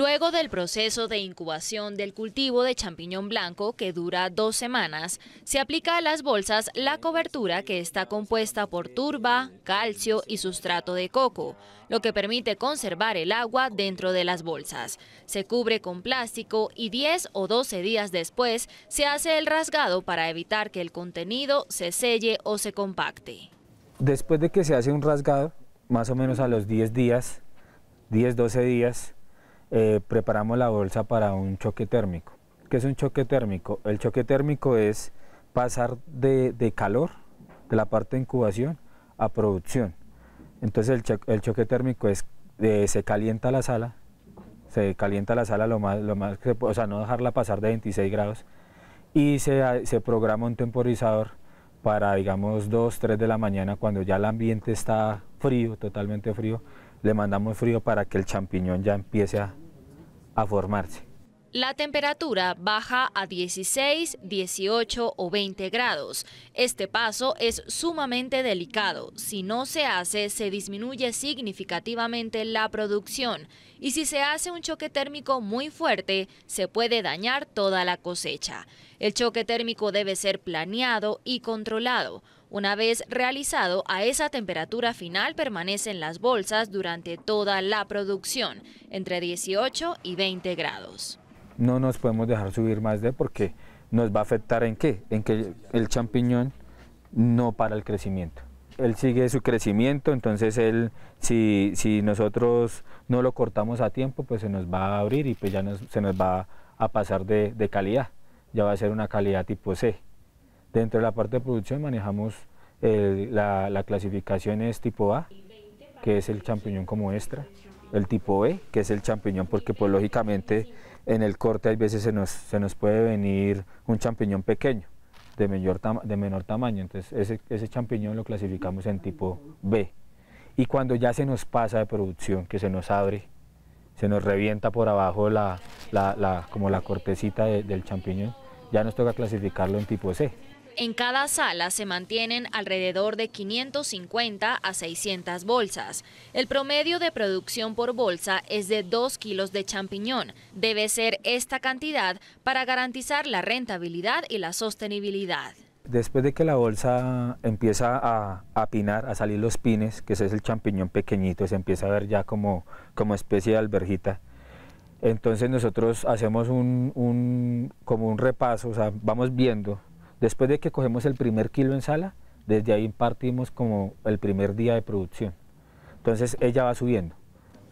Luego del proceso de incubación del cultivo de champiñón blanco, que dura dos semanas, se aplica a las bolsas la cobertura que está compuesta por turba, calcio y sustrato de coco, lo que permite conservar el agua dentro de las bolsas. Se cubre con plástico y 10 o 12 días después se hace el rasgado para evitar que el contenido se selle o se compacte. Después de que se hace un rasgado, más o menos a los 10 días, 10-12 días, eh, preparamos la bolsa para un choque térmico. ¿Qué es un choque térmico? El choque térmico es pasar de, de calor, de la parte de incubación, a producción. Entonces el, choque térmico es, eh, se calienta la sala, se calienta la sala lo más, lo más que o sea, no dejarla pasar de 26 grados, y se, se programa un temporizador para, digamos, 2, 3 de la mañana, cuando ya el ambiente está frío, totalmente frío, le mandamos frío para que el champiñón ya empiece a, a formarse. La temperatura baja a 16, 18 o 20 grados. Este paso es sumamente delicado. Si no se hace, se disminuye significativamente la producción y si se hace un choque térmico muy fuerte, se puede dañar toda la cosecha. El choque térmico debe ser planeado y controlado. Una vez realizado a esa temperatura final permanecen las bolsas durante toda la producción, entre 18 y 20 grados. No nos podemos dejar subir más de porque nos va a afectar en qué, en que el champiñón no para el crecimiento. Él sigue su crecimiento, entonces él, si, si nosotros no lo cortamos a tiempo, pues se nos va a abrir y pues ya se nos va a pasar de calidad. Ya va a ser una calidad tipo C. Dentro de la parte de producción manejamos eh, la, clasificación es tipo A, que es el champiñón como extra, el tipo B, que es el champiñón porque pues lógicamente en el corte a veces se nos, puede venir un champiñón pequeño, de, de menor tamaño, entonces ese, ese champiñón lo clasificamos en tipo B. Y cuando ya se nos pasa de producción, que se nos abre, se nos revienta por abajo la, como la cortecita del champiñón, ya nos toca clasificarlo en tipo C, en cada sala se mantienen alrededor de 550 a 600 bolsas. El promedio de producción por bolsa es de 2 kilos de champiñón. Debe ser esta cantidad para garantizar la rentabilidad y la sostenibilidad. Después de que la bolsa empieza a, pinar, a salir los pines, que ese es el champiñón pequeñito, se empieza a ver ya como, especie de alberjita, entonces nosotros hacemos un, como un repaso, o sea, vamos viendo Después de que cogemos el primer kilo en sala, desde ahí partimos como el primer día de producción. Entonces ella va subiendo.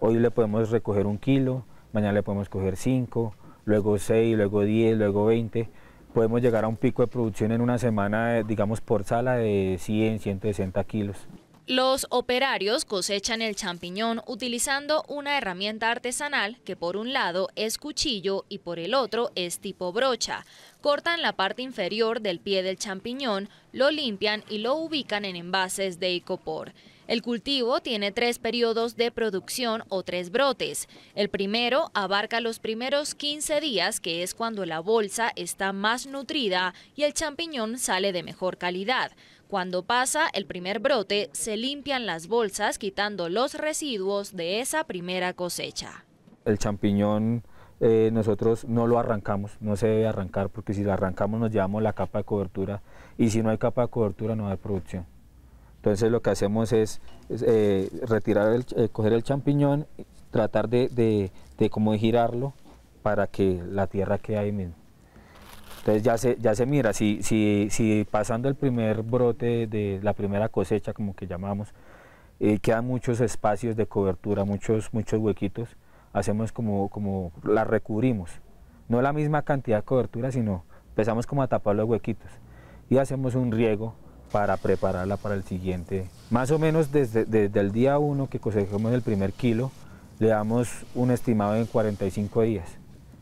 Hoy le podemos recoger un kilo, mañana le podemos coger cinco, luego seis, luego diez, luego veinte. Podemos llegar a un pico de producción en una semana, eh, digamos por sala, de 100, 160 kilos. Los operarios cosechan el champiñón utilizando una herramienta artesanal que por un lado es cuchillo y por el otro es tipo brocha. Cortan la parte inferior del pie del champiñón, lo limpian y lo ubican en envases de icopor. El cultivo tiene tres periodos de producción o tres brotes. El primero abarca los primeros 15 días, que es cuando la bolsa está más nutrida y el champiñón sale de mejor calidad. Cuando pasa el primer brote, se limpian las bolsas quitando los residuos de esa primera cosecha. El champiñón eh, nosotros no lo arrancamos, no se debe arrancar porque si lo arrancamos nos llevamos la capa de cobertura y si no hay capa de cobertura no hay producción. Entonces lo que hacemos es, eh, retirar, el, eh, coger el champiñón, tratar de, de, girarlo para que la tierra quede ahí mismo. Entonces ya se, ya se mira, si, si, si pasando el primer brote de la primera cosecha, como que llamamos, eh, quedan muchos espacios de cobertura, muchos, muchos huequitos, hacemos como, como la recubrimos. No la misma cantidad de cobertura, sino empezamos como a tapar los huequitos y hacemos un riego para prepararla para el siguiente. Más o menos desde, el día 1 que cosechamos el primer kilo, le damos un estimado en 45 días.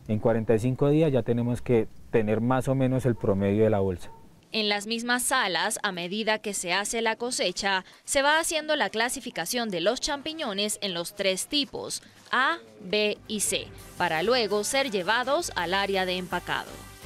En 45 días ya tenemos que tener más o menos el promedio de la bolsa. En las mismas salas, a medida que se hace la cosecha, se va haciendo la clasificación de los champiñones en los tres tipos, A, B y C, para luego ser llevados al área de empacado.